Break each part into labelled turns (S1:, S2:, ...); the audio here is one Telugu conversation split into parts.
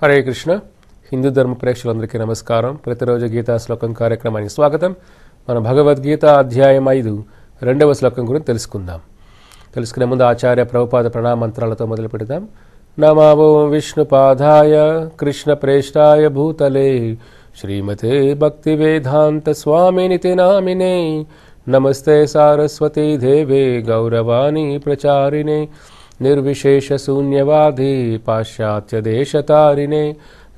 S1: హరే కృష్ణ హిందూ ధర్మ ప్రేక్షకులందరికీ నమస్కారం ప్రతిరోజు గీతా శ్లోకం కార్యక్రమానికి స్వాగతం మన భగవద్గీత అధ్యాయం ఐదు రెండవ శ్లోకం గురించి తెలుసుకుందాం తెలుసుకునే ముందు ఆచార్య ప్రభుపాద ప్రణామంత్రాలతో మొదలు పెడదాం నమావో విష్ణుపాదాయ కృష్ణ ప్రేష్టాయ భూతలే శ్రీమతే భక్తి వేదాంత స్వామిని నామినే నమస్తే సారస్వతీ దేవే గౌరవాణి ప్రచారిణే निर्विशेषशून्यवादी पाश्चात्यदेशतारिणे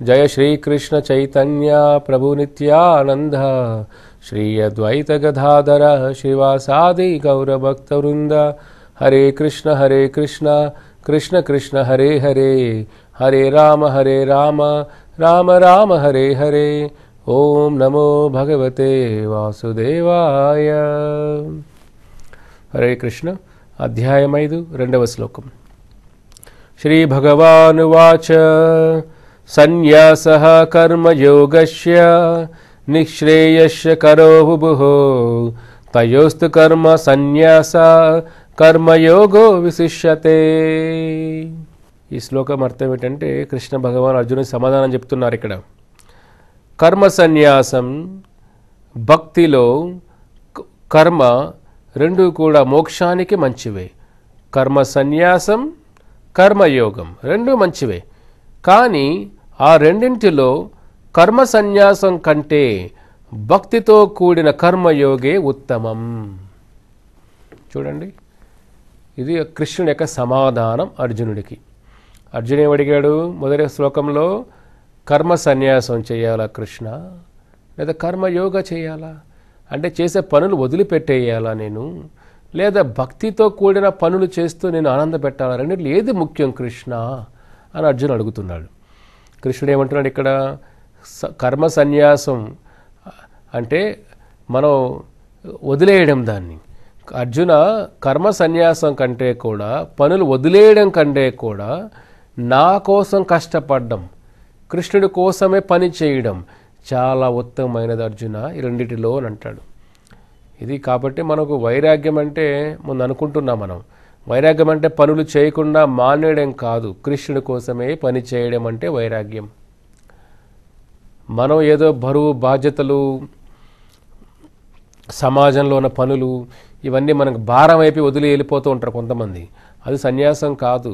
S1: जय श्री कृष्ण श्रीकृष्णचैतन्या प्रभुनित्यानन्द श्री अद्वैतगधाधर श्रीवासादि गौरभक्तवृन्द हरे कृष्ण हरे कृष्ण कृष्ण कृष्ण हरे हरे हरे राम हरे राम राम राम हरे हरे ॐ नमो भगवते वासुदेवाय हरे कृष्ण అధ్యాయమైదు రెండవ శ్లోకం శ్రీ భగవానువాచ సన్యాస కర్మయోగస్ నిశ్రేయస్ కరో తయోస్తు కర్మ సన్యాస కర్మయోగో విశిష్యతే ఈ శ్లోకం అర్థం ఏంటంటే కృష్ణ భగవాన్ అర్జునుడి సమాధానం చెప్తున్నారు ఇక్కడ కర్మ సన్యాసం భక్తిలో కర్మ రెండు కూడా మోక్షానికి మంచివే కర్మ సన్యాసం కర్మయోగం రెండు మంచివే కానీ ఆ రెండింటిలో కర్మ సన్యాసం కంటే భక్తితో కూడిన కర్మయోగే ఉత్తమం చూడండి ఇది కృష్ణుని యొక్క సమాధానం అర్జునుడికి అర్జున్ ఏమడిగాడు మొదటి శ్లోకంలో కర్మ సన్యాసం చేయాలా కృష్ణ లేదా కర్మయోగ చేయాలా అంటే చేసే పనులు వదిలిపెట్టేయాలా నేను లేదా భక్తితో కూడిన పనులు చేస్తూ నేను ఆనంద పెట్టాలా రెండిట్లో ఏది ముఖ్యం కృష్ణ అని అర్జున్ అడుగుతున్నాడు కృష్ణుడు ఏమంటున్నాడు ఇక్కడ కర్మ సన్యాసం అంటే మనం వదిలేయడం దాన్ని అర్జున కర్మ సన్యాసం కంటే కూడా పనులు వదిలేయడం కంటే కూడా నా కోసం కష్టపడడం కృష్ణుడి కోసమే పని చేయడం చాలా ఉత్తమమైనది అర్జున ఈ రెండిటిలో అని అంటాడు ఇది కాబట్టి మనకు వైరాగ్యం అంటే ముందు అనుకుంటున్నాం మనం వైరాగ్యం అంటే పనులు చేయకుండా మానేయడం కాదు కృష్ణుడి కోసమే పని చేయడం అంటే వైరాగ్యం మనం ఏదో బరువు బాధ్యతలు సమాజంలో ఉన్న పనులు ఇవన్నీ మనకు భారం అయిపోయి వదిలి వెళ్ళిపోతూ ఉంటారు కొంతమంది అది సన్యాసం కాదు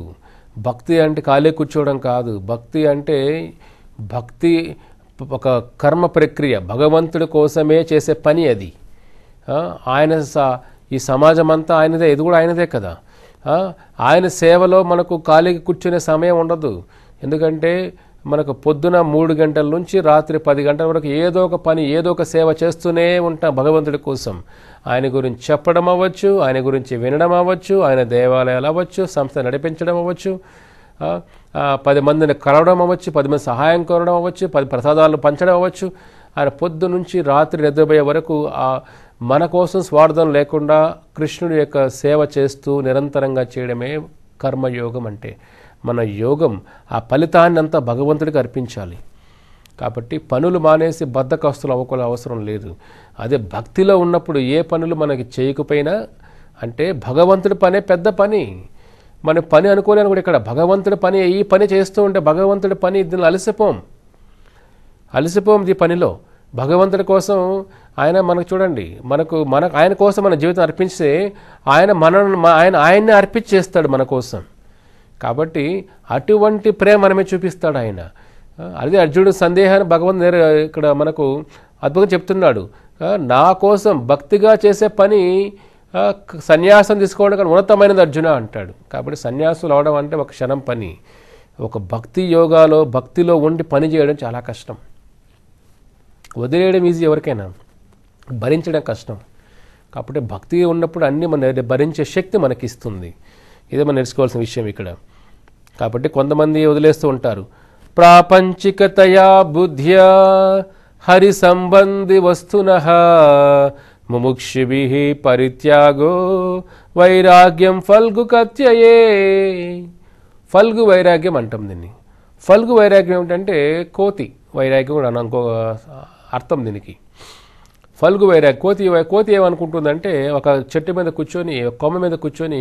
S1: భక్తి అంటే కాలే కూర్చోవడం కాదు భక్తి అంటే భక్తి ఒక కర్మ ప్రక్రియ భగవంతుడి కోసమే చేసే పని అది ఆయన ఈ సమాజం అంతా ఆయనదే ఇది కూడా ఆయనదే కదా ఆయన సేవలో మనకు ఖాళీకి కూర్చునే సమయం ఉండదు ఎందుకంటే మనకు పొద్దున మూడు గంటల నుంచి రాత్రి పది గంటల వరకు ఏదో ఒక పని ఏదో ఒక సేవ చేస్తూనే ఉంటాం భగవంతుడి కోసం ఆయన గురించి చెప్పడం అవ్వచ్చు ఆయన గురించి వినడం అవ్వచ్చు ఆయన దేవాలయాలు అవ్వచ్చు సంస్థ నడిపించడం అవ్వచ్చు పది మందిని కలవడం అవ్వచ్చు పది మంది సహాయం కోరడం అవ్వచ్చు పది ప్రసాదాలను పంచడం అవ్వచ్చు ఆయన పొద్దు నుంచి రాత్రి నిద్రపోయే వరకు ఆ మన కోసం స్వార్థం లేకుండా కృష్ణుడి యొక్క సేవ చేస్తూ నిరంతరంగా చేయడమే కర్మయోగం అంటే మన యోగం ఆ ఫలితాన్ని అంతా భగవంతుడికి అర్పించాలి కాబట్టి పనులు మానేసి బద్దకస్తులు అవ్వకూల అవసరం లేదు అదే భక్తిలో ఉన్నప్పుడు ఏ పనులు మనకి చేయకపోయినా అంటే భగవంతుడి పనే పెద్ద పని మన పని అనుకోలేను కూడా ఇక్కడ భగవంతుడి పని ఈ పని చేస్తూ ఉంటే భగవంతుడి పని దీన్ని అలసిపోం అలసిపోం ఈ పనిలో భగవంతుడి కోసం ఆయన మనకు చూడండి మనకు మన ఆయన కోసం మన జీవితం అర్పించే ఆయన మన ఆయన ఆయన్ని అర్పించేస్తాడు మన కోసం కాబట్టి అటువంటి ప్రేమ మనమే చూపిస్తాడు ఆయన అదే అర్జునుడు సందేహాన్ని భగవంతుడు ఇక్కడ మనకు అద్భుతంగా చెప్తున్నాడు నా కోసం భక్తిగా చేసే పని సన్యాసం తీసుకోవడం కానీ ఉన్నతమైనది అర్జున అంటాడు కాబట్టి సన్యాసులు అవడం అంటే ఒక క్షణం పని ఒక భక్తి యోగాలో భక్తిలో ఉండి పని చేయడం చాలా కష్టం వదిలేయడం ఈజీ ఎవరికైనా భరించడం కష్టం కాబట్టి భక్తి ఉన్నప్పుడు అన్నీ మన భరించే శక్తి మనకి ఇస్తుంది ఇదే మనం నేర్చుకోవాల్సిన విషయం ఇక్కడ కాబట్టి కొంతమంది వదిలేస్తూ ఉంటారు ప్రాపంచికతయా బుద్ధ్యా హరి సంబంధి వస్తున ముముక్షిభి పరిత్యాగో వైరాగ్యం ఫల్గు కత్యయే ఫల్గు వైరాగ్యం అంటాం దీన్ని ఫల్గు వైరాగ్యం ఏమిటంటే కోతి వైరాగ్యం కూడా అనుకో అర్థం దీనికి ఫల్గు వైరాగ్యం కోతి కోతి ఏమనుకుంటుందంటే ఒక చెట్టు మీద కూర్చొని కొమ్మ మీద కూర్చొని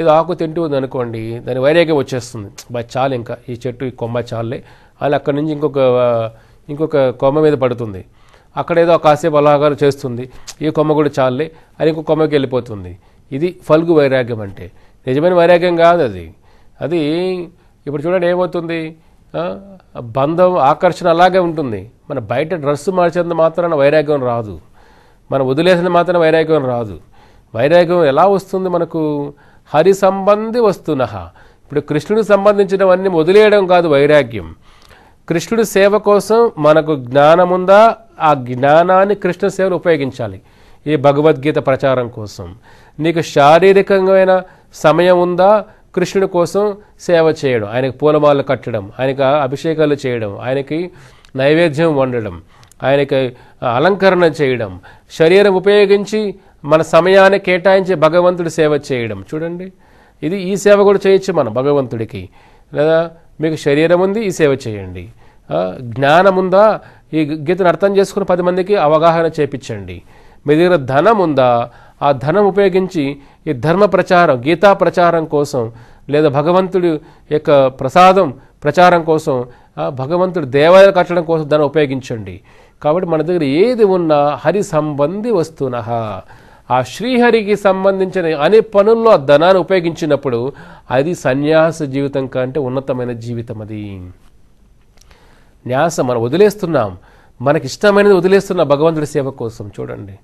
S1: ఏదో ఆకు తింటూ ఉంది అనుకోండి దాని వైరాగ్యం వచ్చేస్తుంది బా చాలు ఇంకా ఈ చెట్టు ఈ కొమ్మ చాలే అలా అక్కడి నుంచి ఇంకొక ఇంకొక కొమ్మ మీద పడుతుంది అక్కడేదో కాసేపు అలాగారు చేస్తుంది ఈ కొమ్మ కూడా చాలే అని ఇంకో కొమ్మకి వెళ్ళిపోతుంది ఇది ఫల్గు వైరాగ్యం అంటే నిజమైన వైరాగ్యం కాదు అది అది ఇప్పుడు చూడండి ఏమవుతుంది బంధం ఆకర్షణ అలాగే ఉంటుంది మన బయట డ్రెస్ మార్చేంత మాత్రాన వైరాగ్యం రాదు మనం వదిలేసిన మాత్రం వైరాగ్యం రాదు వైరాగ్యం ఎలా వస్తుంది మనకు హరి సంబంధి వస్తున్న ఇప్పుడు కృష్ణుడు సంబంధించినవన్నీ వదిలేయడం కాదు వైరాగ్యం కృష్ణుడి సేవ కోసం మనకు జ్ఞానముందా ఆ జ్ఞానాన్ని కృష్ణ సేవలు ఉపయోగించాలి ఈ భగవద్గీత ప్రచారం కోసం నీకు శారీరకమైన సమయం ఉందా కృష్ణుడి కోసం సేవ చేయడం ఆయనకు పూలమాలలు కట్టడం ఆయనకు అభిషేకాలు చేయడం ఆయనకి నైవేద్యం వండడం ఆయనకి అలంకరణ చేయడం శరీరం ఉపయోగించి మన సమయాన్ని కేటాయించి భగవంతుడి సేవ చేయడం చూడండి ఇది ఈ సేవ కూడా చేయొచ్చు మనం భగవంతుడికి లేదా మీకు శరీరం ఉంది ఈ సేవ చేయండి జ్ఞానం ఉందా ఈ గీతను అర్థం చేసుకుని పది మందికి అవగాహన చేపించండి మీ దగ్గర ధనం ఉందా ఆ ధనం ఉపయోగించి ఈ ధర్మ ప్రచారం గీతా ప్రచారం కోసం లేదా భగవంతుడి యొక్క ప్రసాదం ప్రచారం కోసం భగవంతుడు దేవాలయాలు కట్టడం కోసం ధనం ఉపయోగించండి కాబట్టి మన దగ్గర ఏది ఉన్నా హరి సంబంధి వస్తున ఆ శ్రీహరికి సంబంధించిన అనే పనుల్లో ఆ ధనాన్ని ఉపయోగించినప్పుడు అది సన్యాస జీవితం కంటే ఉన్నతమైన జీవితం అది న్యాస మనం వదిలేస్తున్నాం మనకిష్టమైనది వదిలేస్తున్న భగవంతుడి సేవ కోసం చూడండి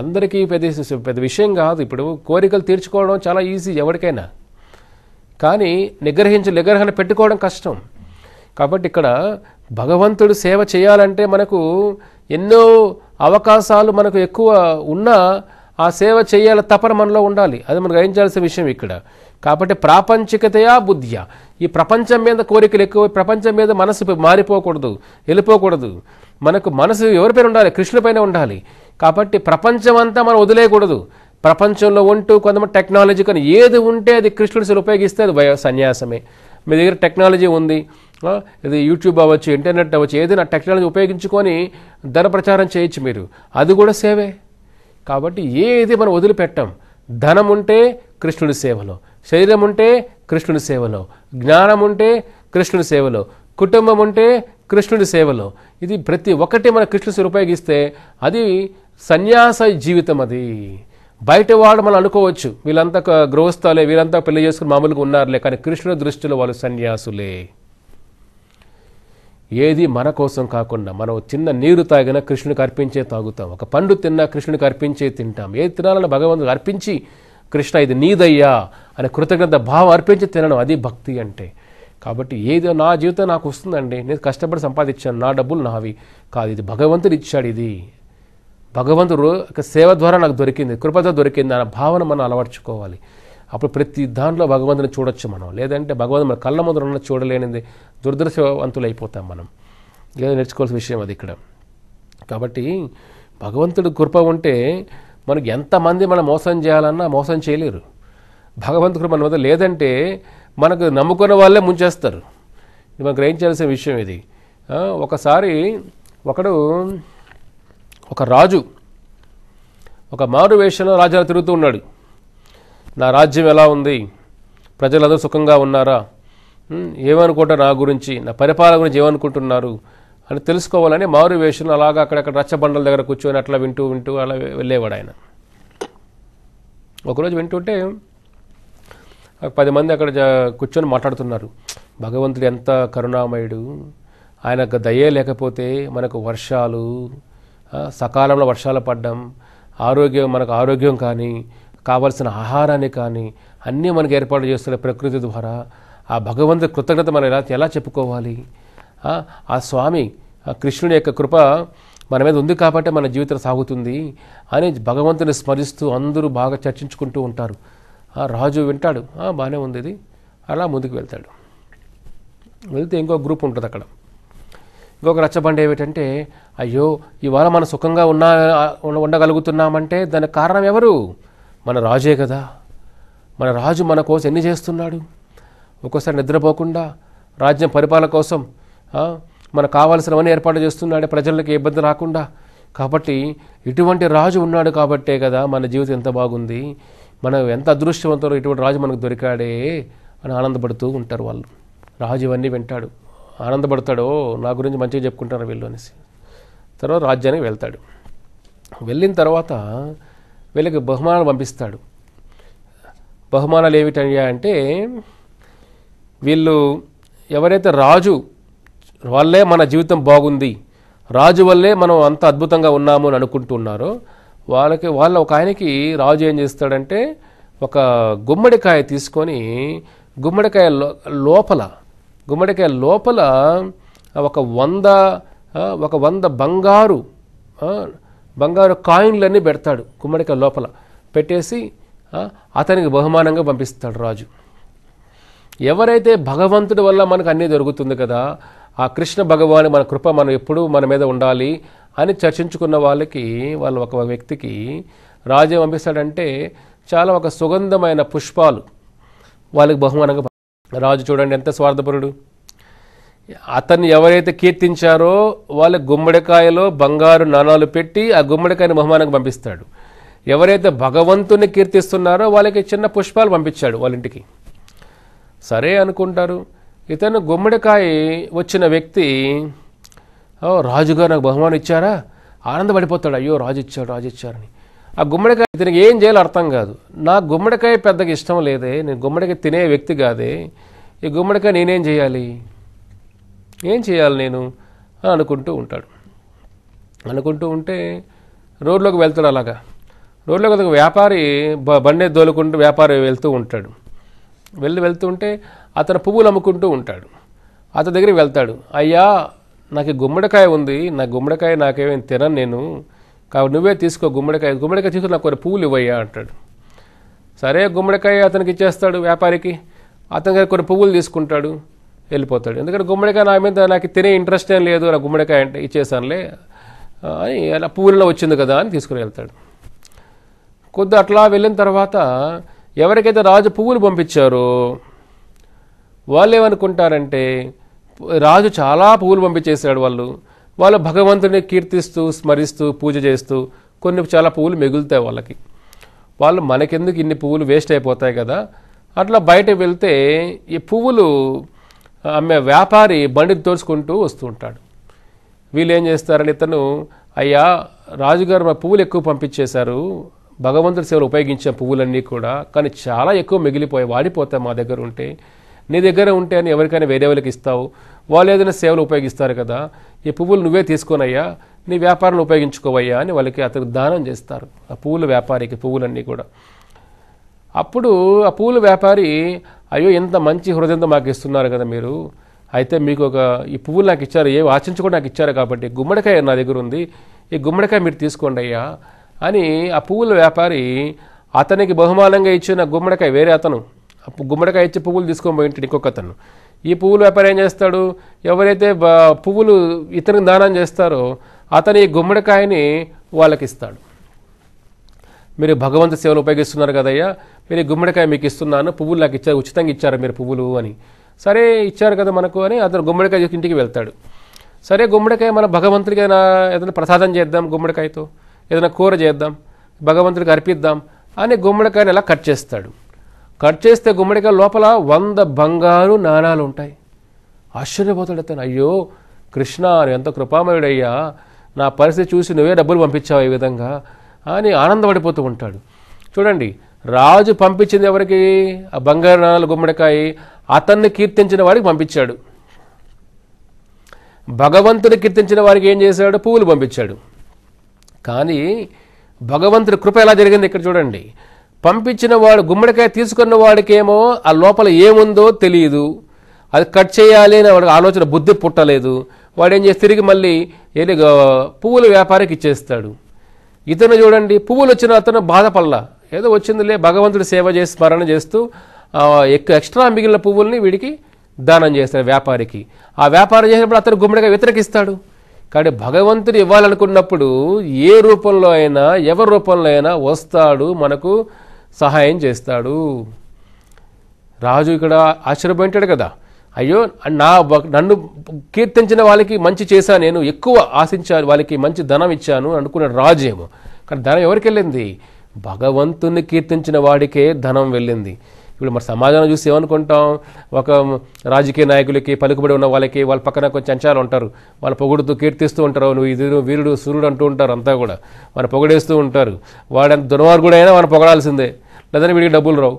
S1: అందరికీ పెద్ద పెద్ద విషయం కాదు ఇప్పుడు కోరికలు తీర్చుకోవడం చాలా ఈజీ ఎవరికైనా కానీ నిగ్రహించి నిగ్రహణ పెట్టుకోవడం కష్టం కాబట్టి ఇక్కడ భగవంతుడు సేవ చేయాలంటే మనకు ఎన్నో అవకాశాలు మనకు ఎక్కువ ఉన్నా ఆ సేవ చేయాల తపన మనలో ఉండాలి అది మనం గ్రహించాల్సిన విషయం ఇక్కడ కాబట్టి ప్రాపంచికతయా బుద్ధియా ఈ ప్రపంచం మీద కోరికలు ఎక్కువ ప్రపంచం మీద మనసు మారిపోకూడదు వెళ్ళిపోకూడదు మనకు మనసు ఎవరిపైన ఉండాలి కృష్ణుపైన ఉండాలి కాబట్టి ప్రపంచం అంతా మనం వదిలేయకూడదు ప్రపంచంలో ఉంటూ కొంతమంది టెక్నాలజీ కానీ ఏది ఉంటే అది కృష్ణుడు ఉపయోగిస్తే అది సన్యాసమే మీ దగ్గర టెక్నాలజీ ఉంది ఇది యూట్యూబ్ అవ్వచ్చు ఇంటర్నెట్ అవ్వచ్చు ఏదైనా టెక్నాలజీ ఉపయోగించుకొని ధన ప్రచారం చేయొచ్చు మీరు అది కూడా సేవే కాబట్టి ఏది మనం వదిలిపెట్టాం ధనం ఉంటే కృష్ణుడి సేవలో శరీరం ఉంటే కృష్ణుని సేవలో జ్ఞానం ఉంటే కృష్ణుని సేవలో కుటుంబం ఉంటే కృష్ణుడి సేవలో ఇది ప్రతి ఒక్కటి మన కృష్ణుని ఉపయోగిస్తే అది సన్యాస జీవితం అది బయట వాడు మనం అనుకోవచ్చు వీళ్ళంతా గృహస్థాలే వీళ్ళంతా పెళ్లి చేసుకుని మామూలుగా ఉన్నారులే కానీ కృష్ణుడి దృష్టిలో వాళ్ళు సన్యాసులే ఏది మన కోసం కాకుండా మనం చిన్న నీరు తాగినా కృష్ణుడికి అర్పించే తాగుతాం ఒక పండు తిన్నా కృష్ణుడికి అర్పించే తింటాం ఏది తినాలని భగవంతుడు అర్పించి కృష్ణ ఇది నీదయ్యా అనే కృతజ్ఞత భావం అర్పించి తినడం అది భక్తి అంటే కాబట్టి ఏదో నా జీవితం నాకు వస్తుందండి నేను కష్టపడి సంపాదించాను నా డబ్బులు నావి కాదు ఇది భగవంతుడు ఇచ్చాడు ఇది భగవంతుడు సేవ ద్వారా నాకు దొరికింది కృపత దొరికింది అనే భావన మనం అలవర్చుకోవాలి అప్పుడు ప్రతి దాంట్లో భగవంతుని చూడొచ్చు మనం లేదంటే భగవంతుడు మన కళ్ళ ముందు ఉన్న చూడలేనిది దురదృశ్యవంతులు అయిపోతాం మనం లేదా నేర్చుకోవాల్సిన విషయం అది ఇక్కడ కాబట్టి భగవంతుడు కృప ఉంటే మనకు ఎంతమంది మనం మోసం చేయాలన్నా మోసం చేయలేరు భగవంతుడు మన వద్ద లేదంటే మనకు నమ్ముకున్న వాళ్ళే ముంచేస్తారు ఇది మనం గ్రహించాల్సిన విషయం ఇది ఒకసారి ఒకడు ఒక రాజు ఒక మారు వేషంలో రాజా తిరుగుతూ ఉన్నాడు నా రాజ్యం ఎలా ఉంది ప్రజలందరూ సుఖంగా ఉన్నారా ఏమనుకుంటారు నా గురించి నా పరిపాలన గురించి ఏమనుకుంటున్నారు అని తెలుసుకోవాలని మారు వేషం అలాగా అక్కడక్కడ రచ్చబండల దగ్గర కూర్చొని అట్లా వింటూ వింటూ అలా వెళ్ళేవాడు ఆయన ఒకరోజు వింటుంటే పది మంది అక్కడ కూర్చొని మాట్లాడుతున్నారు భగవంతుడు ఎంత కరుణామయుడు ఆయన దయే లేకపోతే మనకు వర్షాలు సకాలంలో వర్షాలు పడ్డం ఆరోగ్యం మనకు ఆరోగ్యం కానీ కావలసిన ఆహారాన్ని కానీ అన్నీ మనకు ఏర్పాటు చేస్తున్న ప్రకృతి ద్వారా ఆ భగవంతుడి కృతజ్ఞత మనం ఎలా ఎలా చెప్పుకోవాలి ఆ స్వామి కృష్ణుని యొక్క కృప మన మీద ఉంది కాబట్టి మన జీవితం సాగుతుంది అని భగవంతుని స్మరిస్తూ అందరూ బాగా చర్చించుకుంటూ ఉంటారు రాజు వింటాడు బాగానే ఉంది ఇది అలా ముందుకు వెళ్తాడు వెళ్తే ఇంకో గ్రూప్ ఉంటుంది అక్కడ ఇంకొక రచ్చబండ ఏమిటంటే అయ్యో ఇవాళ మనం సుఖంగా ఉన్నా ఉండగలుగుతున్నామంటే దానికి కారణం ఎవరు మన రాజే కదా మన రాజు మన కోసం ఎన్ని చేస్తున్నాడు ఒక్కోసారి నిద్రపోకుండా రాజ్యం పరిపాలన కోసం మనకు కావాల్సినవన్నీ ఏర్పాటు చేస్తున్నాడే ప్రజలకు ఇబ్బంది రాకుండా కాబట్టి ఇటువంటి రాజు ఉన్నాడు కాబట్టే కదా మన జీవితం ఎంత బాగుంది మనం ఎంత అదృష్టవంతో ఇటువంటి రాజు మనకు దొరికాడే అని ఆనందపడుతూ ఉంటారు వాళ్ళు రాజు ఇవన్నీ వింటాడు ఆనందపడతాడో నా గురించి మంచిగా చెప్పుకుంటారు వీళ్ళు అనేసి తర్వాత రాజ్యానికి వెళ్తాడు వెళ్ళిన తర్వాత వీళ్ళకి బహుమానాలు పంపిస్తాడు బహుమానాలు ఏమిటయ్యా అంటే వీళ్ళు ఎవరైతే రాజు వల్లే మన జీవితం బాగుంది రాజు వల్లే మనం అంత అద్భుతంగా ఉన్నాము అని అనుకుంటున్నారో వాళ్ళకి వాళ్ళ ఒక ఆయనకి రాజు ఏం చేస్తాడంటే ఒక గుమ్మడికాయ తీసుకొని గుమ్మడికాయ లోపల గుమ్మడికాయ లోపల ఒక వంద ఒక వంద బంగారు బంగారు కాయిన్లన్నీ పెడతాడు గుమ్మడికాయ లోపల పెట్టేసి అతనికి బహుమానంగా పంపిస్తాడు రాజు ఎవరైతే భగవంతుడి వల్ల మనకు అన్నీ దొరుకుతుంది కదా ఆ కృష్ణ భగవాన్ మన కృప మనం ఎప్పుడూ మన మీద ఉండాలి అని చర్చించుకున్న వాళ్ళకి వాళ్ళు ఒక వ్యక్తికి రాజ్యం పంపిస్తాడంటే చాలా ఒక సుగంధమైన పుష్పాలు వాళ్ళకి బహుమానంగా రాజు చూడండి ఎంత స్వార్థపరుడు అతన్ని ఎవరైతే కీర్తించారో వాళ్ళ గుమ్మడికాయలో బంగారు నాణాలు పెట్టి ఆ గుమ్మడికాయని బహుమానంగా పంపిస్తాడు ఎవరైతే భగవంతుని కీర్తిస్తున్నారో వాళ్ళకి చిన్న పుష్పాలు పంపించాడు వాళ్ళ ఇంటికి సరే అనుకుంటారు ఇతను గుమ్మడికాయ వచ్చిన వ్యక్తి ఓ రాజుగారు నాకు బహుమానం ఇచ్చారా ఆనందపడిపోతాడు అయ్యో రాజు ఇచ్చాడు రాజు ఇచ్చారని ఆ గుమ్మడికాయ ఇతనికి ఏం చేయాలో అర్థం కాదు నా గుమ్మడికాయ పెద్దగా ఇష్టం లేదే నేను గుమ్మడికాయ తినే వ్యక్తి కాదే ఈ గుమ్మడికాయ నేనేం చేయాలి ఏం చేయాలి నేను అని అనుకుంటూ ఉంటాడు అనుకుంటూ ఉంటే రోడ్లోకి వెళ్తాడు అలాగా రోడ్లోకి ఒక వ్యాపారి బండి దోలుకుంటూ వ్యాపారి వెళ్తూ ఉంటాడు వెళ్ళి వెళ్తూ ఉంటే అతను పువ్వులు అమ్ముకుంటూ ఉంటాడు అతని దగ్గరికి వెళ్తాడు అయ్యా నాకు గుమ్మడికాయ ఉంది నా గుమ్మడికాయ నాకేమేమి తినను నేను కాబట్టి నువ్వే తీసుకో గుమ్మడికాయ గుమ్మడికాయ తీసుకుని నాకు కొన్ని పువ్వులు ఇవ్వయ్యా అంటాడు సరే గుమ్మడికాయ అతనికి ఇచ్చేస్తాడు వ్యాపారికి అతని దగ్గర కొన్ని పువ్వులు తీసుకుంటాడు వెళ్ళిపోతాడు ఎందుకంటే గుమ్మడికాయ నా మీద నాకు తినే ఇంట్రెస్ట్ ఏం లేదు నా గుమ్మడికాయ అంటే ఇచ్చేసానులే అని అలా పువ్వుల్లో వచ్చింది కదా అని తీసుకుని వెళ్తాడు కొద్ది అట్లా వెళ్ళిన తర్వాత ఎవరికైతే రాజు పువ్వులు పంపించారో వాళ్ళు ఏమనుకుంటారంటే రాజు చాలా పువ్వులు పంపించేశాడు వాళ్ళు వాళ్ళు భగవంతుని కీర్తిస్తూ స్మరిస్తూ పూజ చేస్తూ కొన్ని చాలా పువ్వులు మిగులుతాయి వాళ్ళకి వాళ్ళు మనకెందుకు ఇన్ని పువ్వులు వేస్ట్ అయిపోతాయి కదా అట్లా బయట వెళ్తే ఈ పువ్వులు అమ్మే వ్యాపారి బండి తోడుచుకుంటూ వస్తూ ఉంటాడు వీళ్ళు ఏం చేస్తారని ఇతను అయ్యా రాజుగారు మా పువ్వులు ఎక్కువ పంపించేశారు భగవంతుడి సేవలు ఉపయోగించిన పువ్వులన్నీ కూడా కానీ చాలా ఎక్కువ మిగిలిపోయి వాడిపోతాయి మా దగ్గర ఉంటే నీ దగ్గర ఉంటే అని ఎవరికైనా వేరే వాళ్ళకి ఇస్తావు వాళ్ళు ఏదైనా సేవలు ఉపయోగిస్తారు కదా ఈ పువ్వులు నువ్వే తీసుకోనయ్యా నీ వ్యాపారం ఉపయోగించుకోవయ్యా అని వాళ్ళకి అతను దానం చేస్తారు ఆ పువ్వుల వ్యాపారికి పువ్వులన్నీ కూడా అప్పుడు ఆ పువ్వుల వ్యాపారి అయ్యో ఎంత మంచి హృదయంతో మాకు ఇస్తున్నారు కదా మీరు అయితే మీకు ఒక ఈ పువ్వులు నాకు ఇచ్చారు ఏ ఆచించి కూడా నాకు ఇచ్చారు కాబట్టి గుమ్మడికాయ నా దగ్గర ఉంది ఈ గుమ్మడికాయ మీరు తీసుకోండి అయ్యా అని ఆ పువ్వుల వ్యాపారి అతనికి బహుమానంగా ఇచ్చిన గుమ్మడికాయ వేరే అతను గుమ్మడికాయ ఇచ్చి పువ్వులు తీసుకొని పోయింటాడు ఇంకొక అతను ఈ పువ్వులు వ్యాపారం ఏం చేస్తాడు ఎవరైతే పువ్వులు ఇతనికి దానం చేస్తారో అతను ఈ గుమ్మడికాయని వాళ్ళకి ఇస్తాడు మీరు భగవంత సేవను ఉపయోగిస్తున్నారు కదయ్యా మీరు గుమ్మడికాయ మీకు ఇస్తున్నాను పువ్వులు నాకు ఇచ్చారు ఉచితంగా ఇచ్చారు మీరు పువ్వులు అని సరే ఇచ్చారు కదా మనకు అని అతను గుమ్మడికాయ ఇంటికి వెళ్తాడు సరే గుమ్మడికాయ మన భగవంతుడికి ఏదైనా ఏదైనా ప్రసాదం చేద్దాం గుమ్మడికాయతో ఏదైనా కూర చేద్దాం భగవంతుడికి అర్పిద్దాం అని గుమ్మడికాయని ఎలా కట్ చేస్తాడు కట్ చేస్తే గుమ్మడికాయ లోపల వంద బంగారు నాణాలు ఉంటాయి ఆశ్చర్యపోతాడు అతను అయ్యో కృష్ణ ఎంత కృపామయుడయ్యా నా పరిస్థితి చూసి నువ్వే డబ్బులు పంపించావు ఈ విధంగా అని ఆనందపడిపోతూ ఉంటాడు చూడండి రాజు పంపించింది ఎవరికి ఆ బంగారు నాణాలు గుమ్మడికాయ అతన్ని కీర్తించిన వాడికి పంపించాడు భగవంతుని కీర్తించిన వారికి ఏం చేశాడు పువ్వులు పంపించాడు కానీ భగవంతుడి కృప ఎలా జరిగింది ఇక్కడ చూడండి పంపించిన వాడు గుమ్మడికాయ తీసుకున్న వాడికేమో ఆ లోపల ఏముందో తెలియదు అది కట్ చేయాలి అని వాడికి ఆలోచన బుద్ధి పుట్టలేదు వాడు ఏం చేసి తిరిగి మళ్ళీ ఏది పువ్వుల వ్యాపారికి ఇచ్చేస్తాడు ఇతను చూడండి పువ్వులు వచ్చిన అతను బాధపడలా ఏదో వచ్చిందిలే భగవంతుడి సేవ చేసి స్మరణ చేస్తూ ఎక్కువ ఎక్స్ట్రా మిగిలిన పువ్వుల్ని వీడికి దానం చేస్తాడు వ్యాపారికి ఆ వ్యాపారం చేసినప్పుడు అతను గుమ్మడిగా వ్యతిరేకిస్తాడు కానీ భగవంతుడు ఇవ్వాలనుకున్నప్పుడు ఏ రూపంలో అయినా ఎవరి రూపంలో అయినా వస్తాడు మనకు సహాయం చేస్తాడు రాజు ఇక్కడ ఆశ్చర్యపోయింటాడు కదా అయ్యో నా నన్ను కీర్తించిన వాళ్ళకి మంచి చేశాను నేను ఎక్కువ ఆశించాను వాళ్ళకి మంచి ధనం ఇచ్చాను అనుకున్నాడు రాజేమో కానీ ధనం ఎవరికి వెళ్ళింది భగవంతుని కీర్తించిన వాడికే ధనం వెళ్ళింది ఇప్పుడు మరి సమాజాన్ని చూసి ఏమనుకుంటాం ఒక రాజకీయ నాయకులకి పలుకుబడి ఉన్న వాళ్ళకి వాళ్ళ పక్కన కొంచెం చంచాలు ఉంటారు వాళ్ళు పొగుడుతూ కీర్తిస్తూ ఉంటారు నువ్వు ఇది వీరుడు సూర్యుడు అంటూ ఉంటారు అంతా కూడా వాళ్ళు పొగడేస్తూ ఉంటారు వాడెంత దుర్మార్గుడైనా వాళ్ళు పొగడాల్సిందే లేదని వీడికి డబ్బులు రావు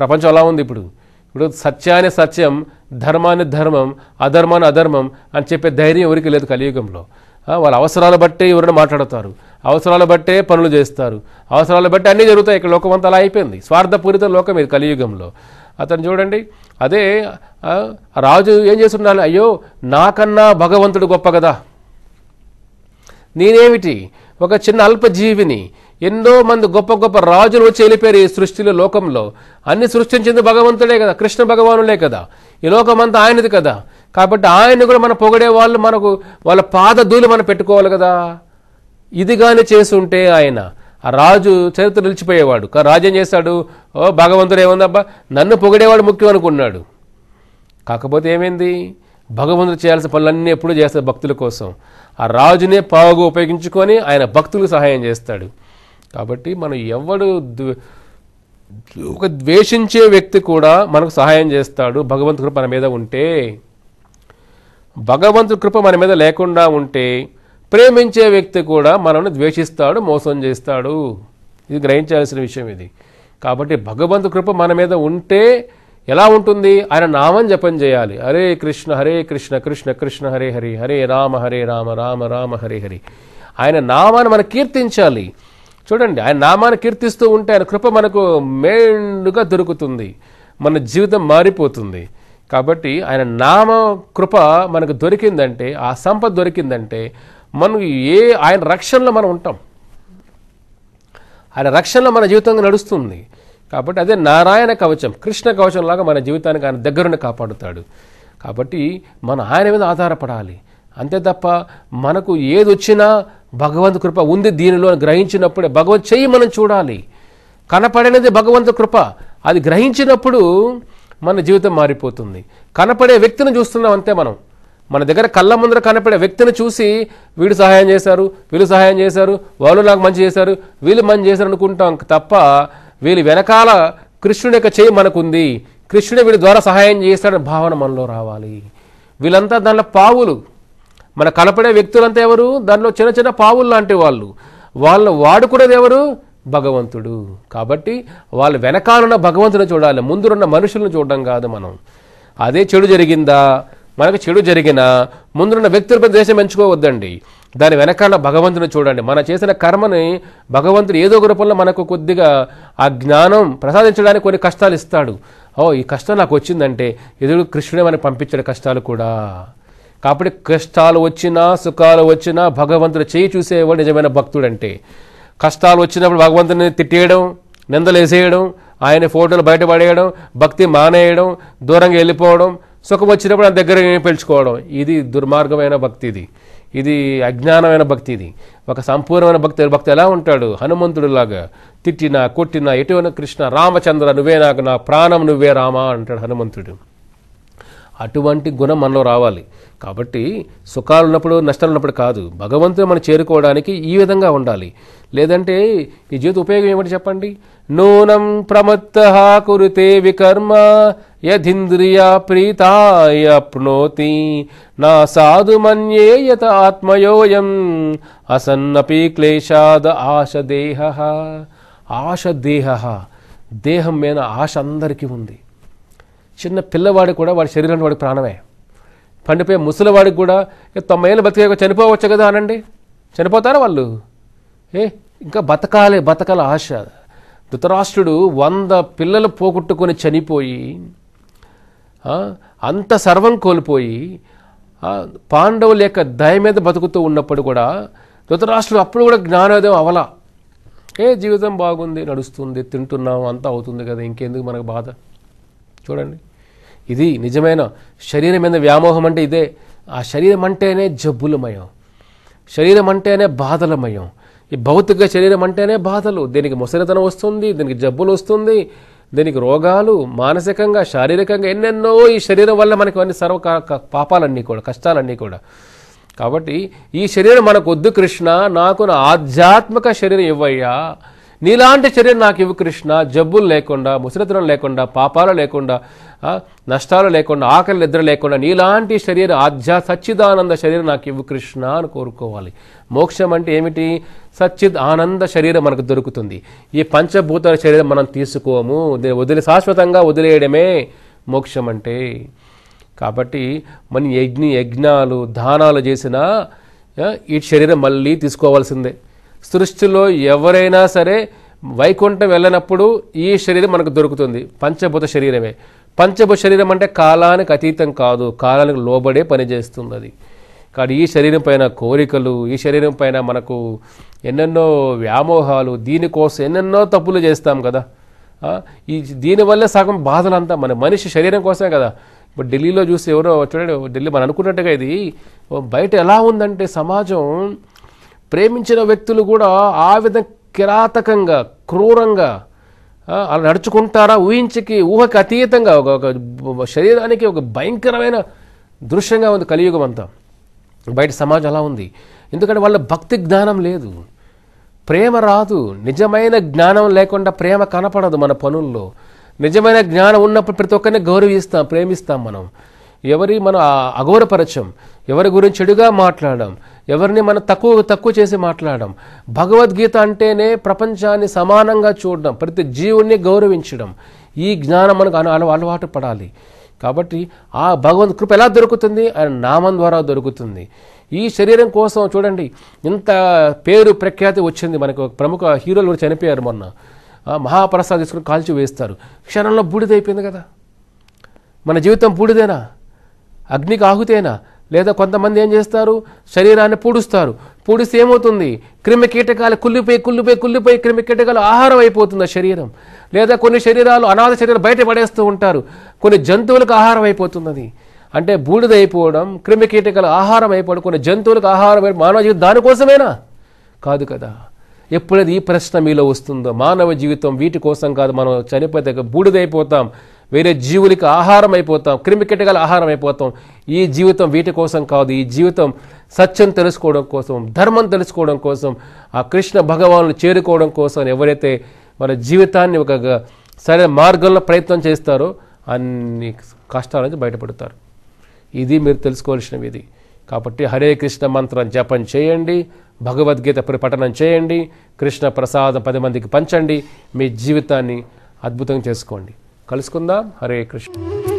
S1: ప్రపంచం అలా ఉంది ఇప్పుడు ఇప్పుడు సత్యాన్ని సత్యం ధర్మాన్ని ధర్మం అధర్మాన్ని అధర్మం అని చెప్పే ధైర్యం ఎవరికి లేదు కలియుగంలో వాళ్ళ అవసరాలు బట్టే ఎవరైనా మాట్లాడతారు అవసరాలు బట్టే పనులు చేస్తారు అవసరాలు బట్టి అన్నీ జరుగుతాయి ఇక్కడ లోకం అంతా అలా అయిపోయింది స్వార్థపూరిత లోకం ఇది కలియుగంలో అతను చూడండి అదే రాజు ఏం చేస్తుండాలి అయ్యో నాకన్నా భగవంతుడు గొప్ప కదా నేనేమిటి ఒక చిన్న అల్పజీవిని ఎన్నో మంది గొప్ప గొప్ప రాజులు వచ్చి వెళ్ళిపోయారు ఈ సృష్టిలో లోకంలో అన్ని సృష్టించింది భగవంతుడే కదా కృష్ణ భగవానులే కదా ఈ లోకం అంతా ఆయనది కదా కాబట్టి ఆయన కూడా మనం పొగిడే వాళ్ళు మనకు వాళ్ళ పాద ధూళి మనం పెట్టుకోవాలి కదా ఇది కానీ ఉంటే ఆయన ఆ రాజు చరిత్ర నిలిచిపోయేవాడు రాజ్యం చేశాడు ఓ భగవంతుడు ఏముందబ్బా నన్ను పొగిడేవాడు ముఖ్యం అనుకున్నాడు కాకపోతే ఏమైంది భగవంతుడు చేయాల్సిన పనులన్నీ ఎప్పుడూ చేస్తాడు భక్తుల కోసం ఆ రాజునే పావుగా ఉపయోగించుకొని ఆయన భక్తులకు సహాయం చేస్తాడు కాబట్టి మనం ఎవడు ఒక ద్వేషించే వ్యక్తి కూడా మనకు సహాయం చేస్తాడు భగవంతు కృప మన మీద ఉంటే భగవంతు కృప మన మీద లేకుండా ఉంటే ప్రేమించే వ్యక్తి కూడా మనల్ని ద్వేషిస్తాడు మోసం చేస్తాడు ఇది గ్రహించాల్సిన విషయం ఇది కాబట్టి భగవంతు కృప మన మీద ఉంటే ఎలా ఉంటుంది ఆయన నామం జపం చేయాలి హరే కృష్ణ హరే కృష్ణ కృష్ణ కృష్ణ హరే హరి హరే రామ హరే రామ రామ రామ హరే హరి ఆయన నామాన్ని మనం కీర్తించాలి చూడండి ఆయన నామాన్ని కీర్తిస్తూ ఉంటే ఆయన కృప మనకు మేండుగా దొరుకుతుంది మన జీవితం మారిపోతుంది కాబట్టి ఆయన నామ కృప మనకు దొరికిందంటే ఆ సంపద దొరికిందంటే మనం ఏ ఆయన రక్షణలో మనం ఉంటాం ఆయన రక్షణలో మన జీవితంగా నడుస్తుంది కాబట్టి అదే నారాయణ కవచం కృష్ణ కవచంలాగా మన జీవితానికి ఆయన దగ్గరుండి కాపాడుతాడు కాబట్టి మనం ఆయన మీద ఆధారపడాలి అంతే తప్ప మనకు ఏది వచ్చినా భగవంతు కృప ఉంది దీనిలో గ్రహించినప్పుడే భగవంతు చెయ్యి మనం చూడాలి కనపడినది భగవంతు కృప అది గ్రహించినప్పుడు మన జీవితం మారిపోతుంది కనపడే వ్యక్తిని చూస్తున్నాం అంతే మనం మన దగ్గర కళ్ళ ముందర కనపడే వ్యక్తిని చూసి వీడు సహాయం చేశారు వీళ్ళు సహాయం చేశారు వాళ్ళు నాకు మంచి చేశారు వీళ్ళు మంచి చేశారు అనుకుంటాం తప్ప వీళ్ళు వెనకాల కృష్ణుని యొక్క చేయి మనకుంది కృష్ణుడే వీడి ద్వారా సహాయం చేస్తాడని భావన మనలో రావాలి వీళ్ళంతా దానిలో పావులు మన కనపడే వ్యక్తులంతా ఎవరు దానిలో చిన్న చిన్న పావులు లాంటి వాళ్ళు వాళ్ళని వాడుకునేది ఎవరు భగవంతుడు కాబట్టి వాళ్ళ వెనకాలన్న భగవంతుని చూడాలి ముందున్న మనుషులను చూడడం కాదు మనం అదే చెడు జరిగిందా మనకు చెడు జరిగినా ముందున్న వ్యక్తులపై ద్వేషం ఎంచుకోవద్దండి దాని వెనకాల భగవంతుని చూడండి మన చేసిన కర్మని భగవంతుడు ఏదో ఒక రూపంలో మనకు కొద్దిగా ఆ జ్ఞానం ప్రసాదించడానికి కొన్ని కష్టాలు ఇస్తాడు ఓ ఈ కష్టం నాకు వచ్చిందంటే ఎదురు కృష్ణుడే మనకు పంపించాడు కష్టాలు కూడా కాబట్టి కష్టాలు వచ్చినా సుఖాలు వచ్చినా భగవంతుడు చేయి చూసేవాడు నిజమైన భక్తుడంటే కష్టాలు వచ్చినప్పుడు భగవంతుని తిట్టేయడం నిందలేసేయడం ఆయన ఫోటోలు బయటపడేయడం భక్తి మానేయడం దూరంగా వెళ్ళిపోవడం సుఖం వచ్చినప్పుడు ఆయన దగ్గర పెంచుకోవడం ఇది దుర్మార్గమైన భక్తి ఇది ఇది అజ్ఞానమైన భక్తి ఇది ఒక సంపూర్ణమైన భక్తి భక్తి ఎలా ఉంటాడు హనుమంతుడిలాగా తిట్టినా కొట్టినా ఎటువంటి కృష్ణ రామచంద్ర నువ్వే నాకు నా ప్రాణం నువ్వే రామా అంటాడు హనుమంతుడు అటువంటి గుణం మనలో రావాలి కాబట్టి సుఖాలు ఉన్నప్పుడు నష్టాలు ఉన్నప్పుడు కాదు భగవంతుని మనం చేరుకోవడానికి ఈ విధంగా ఉండాలి లేదంటే ఈ జీవిత ఉపయోగం ఏమిటి చెప్పండి నూనం ప్రమత్త కురితే వికర్మ యధింద్రియా ప్రీతాయప్నోతి నా సాధు మన్యేయత ఆత్మయోయం అసన్నపి క్లేశాద ఆశ దేహ ఆశ దేహ దేహం మీద ఆశ అందరికీ ఉంది చిన్న పిల్లవాడికి కూడా వాడి శరీరాన్ని వాడికి ప్రాణమే పండిపోయే ముసలివాడికి కూడా తొంభై ఏళ్ళు బతికే చనిపోవచ్చు కదా అనండి చనిపోతారా వాళ్ళు ఏ ఇంకా బతకాలి బతకాల ఆశ ధృతరాష్ట్రుడు వంద పిల్లలు పోగొట్టుకొని చనిపోయి అంత సర్వం కోల్పోయి పాండవుల యొక్క దయ మీద బతుకుతూ ఉన్నప్పుడు కూడా ధృతరాష్ట్రుడు అప్పుడు కూడా జ్ఞానోదయం అవలా ఏ జీవితం బాగుంది నడుస్తుంది తింటున్నాం అంతా అవుతుంది కదా ఇంకెందుకు మనకు బాధ చూడండి ఇది నిజమైన శరీరం మీద వ్యామోహం అంటే ఇదే ఆ శరీరం అంటేనే జబ్బులమయం శరీరం అంటేనే బాధలమయం ఈ భౌతిక శరీరం అంటేనే బాధలు దీనికి ముసలితనం వస్తుంది దీనికి జబ్బులు వస్తుంది దీనికి రోగాలు మానసికంగా శారీరకంగా ఎన్నెన్నో ఈ శరీరం వల్ల మనకు అన్ని సర్వ పాపాలన్నీ కూడా కష్టాలన్నీ కూడా కాబట్టి ఈ శరీరం మనకు వద్దు కృష్ణ నాకు నా ఆధ్యాత్మిక శరీరం ఇవ్వయ్యా నీలాంటి చర్యను నాకు ఇవ్వు కృష్ణ జబ్బులు లేకుండా ముసలితనం లేకుండా పాపాలు లేకుండా నష్టాలు లేకుండా ఆకలి నిద్ర లేకుండా నీలాంటి శరీర ఆధ్యా సచ్చిదానంద శరీరం నాకు ఇవ్వు కృష్ణ అని కోరుకోవాలి మోక్షం అంటే ఏమిటి సచ్చిద్ ఆనంద శరీరం మనకు దొరుకుతుంది ఈ పంచభూతాల శరీరం మనం తీసుకోము వదిలి శాశ్వతంగా వదిలేయడమే మోక్షం అంటే కాబట్టి మన యజ్ఞ యజ్ఞాలు దానాలు చేసినా ఈ శరీరం మళ్ళీ తీసుకోవాల్సిందే సృష్టిలో ఎవరైనా సరే వైకుంఠం వెళ్ళినప్పుడు ఈ శరీరం మనకు దొరుకుతుంది పంచభూత శరీరమే పంచభూత శరీరం అంటే కాలానికి అతీతం కాదు కాలానికి లోబడే పనిచేస్తుంది అది కానీ ఈ శరీరం పైన కోరికలు ఈ శరీరం పైన మనకు ఎన్నెన్నో వ్యామోహాలు దీనికోసం ఎన్నెన్నో తప్పులు చేస్తాం కదా ఈ దీనివల్ల సగం బాధలు అంతా మన మనిషి శరీరం కోసమే కదా ఇప్పుడు ఢిల్లీలో చూసి ఎవరో చూడండి ఢిల్లీ మనం అనుకున్నట్టుగా ఇది బయట ఎలా ఉందంటే సమాజం ప్రేమించిన వ్యక్తులు కూడా ఆ విధంగా కిరాతకంగా క్రూరంగా అలా నడుచుకుంటారా ఊహించకి ఊహకి అతీతంగా ఒక శరీరానికి ఒక భయంకరమైన దృశ్యంగా ఉంది కలియుగం అంతా బయట సమాజం అలా ఉంది ఎందుకంటే వాళ్ళ భక్తి జ్ఞానం లేదు ప్రేమ రాదు నిజమైన జ్ఞానం లేకుండా ప్రేమ కనపడదు మన పనుల్లో నిజమైన జ్ఞానం ఉన్నప్పుడు ప్రతి ఒక్కరిని గౌరవిస్తాం ప్రేమిస్తాం మనం ఎవరి మనం అఘోరపరచం ఎవరి గురించి చెడుగా మాట్లాడడం ఎవరిని మనం తక్కువ తక్కువ చేసి మాట్లాడడం భగవద్గీత అంటేనే ప్రపంచాన్ని సమానంగా చూడడం ప్రతి జీవుణ్ణి గౌరవించడం ఈ జ్ఞానం మనకు అను అలవాటు పడాలి కాబట్టి ఆ భగవంత్ కృప ఎలా దొరుకుతుంది ఆయన నామం ద్వారా దొరుకుతుంది ఈ శరీరం కోసం చూడండి ఇంత పేరు ప్రఖ్యాతి వచ్చింది మనకు ప్రముఖ హీరోలు కూడా చనిపోయారు మొన్న మహాప్రసాద్ తీసుకుని కాల్చి వేస్తారు క్షణంలో బూడిదైపోయింది కదా మన జీవితం బూడిదేనా అగ్నికి ఆహుతేనా లేదా కొంతమంది ఏం చేస్తారు శరీరాన్ని పూడుస్తారు పూడిస్తే ఏమవుతుంది క్రిమి కీటకాలు కుళ్ళిపోయి కుళ్ళిపోయి కుళ్ళిపోయి క్రిమి కీటకాలు ఆహారం అయిపోతుంది శరీరం లేదా కొన్ని శరీరాలు అనాథ శరీరాలు బయటపడేస్తూ ఉంటారు కొన్ని జంతువులకు ఆహారం అయిపోతున్నది అంటే బూడిద అయిపోవడం క్రిమి కీటకాలు ఆహారం అయిపోవడం కొన్ని జంతువులకు ఆహారం మానవ జీవితం దానికోసమేనా కాదు కదా ఎప్పుడైతే ఈ ప్రశ్న మీలో వస్తుందో మానవ జీవితం వీటి కోసం కాదు మనం చనిపోతే బూడిదైపోతాం వేరే జీవులకి ఆహారం అయిపోతాం క్రిమికెటగల ఆహారం అయిపోతాం ఈ జీవితం వీటి కోసం కాదు ఈ జీవితం సత్యం తెలుసుకోవడం కోసం ధర్మం తెలుసుకోవడం కోసం ఆ కృష్ణ భగవాను చేరుకోవడం కోసం ఎవరైతే వాళ్ళ జీవితాన్ని ఒక సరైన మార్గంలో ప్రయత్నం చేస్తారో అన్ని కష్టాల నుంచి బయటపడతారు ఇది మీరు తెలుసుకోవాల్సిన ఇది కాబట్టి హరే కృష్ణ మంత్రం జపం చేయండి భగవద్గీత పఠనం చేయండి కృష్ణ ప్రసాదం పది మందికి పంచండి మీ జీవితాన్ని అద్భుతం చేసుకోండి కలుసుకుందాం హరే కృష్ణ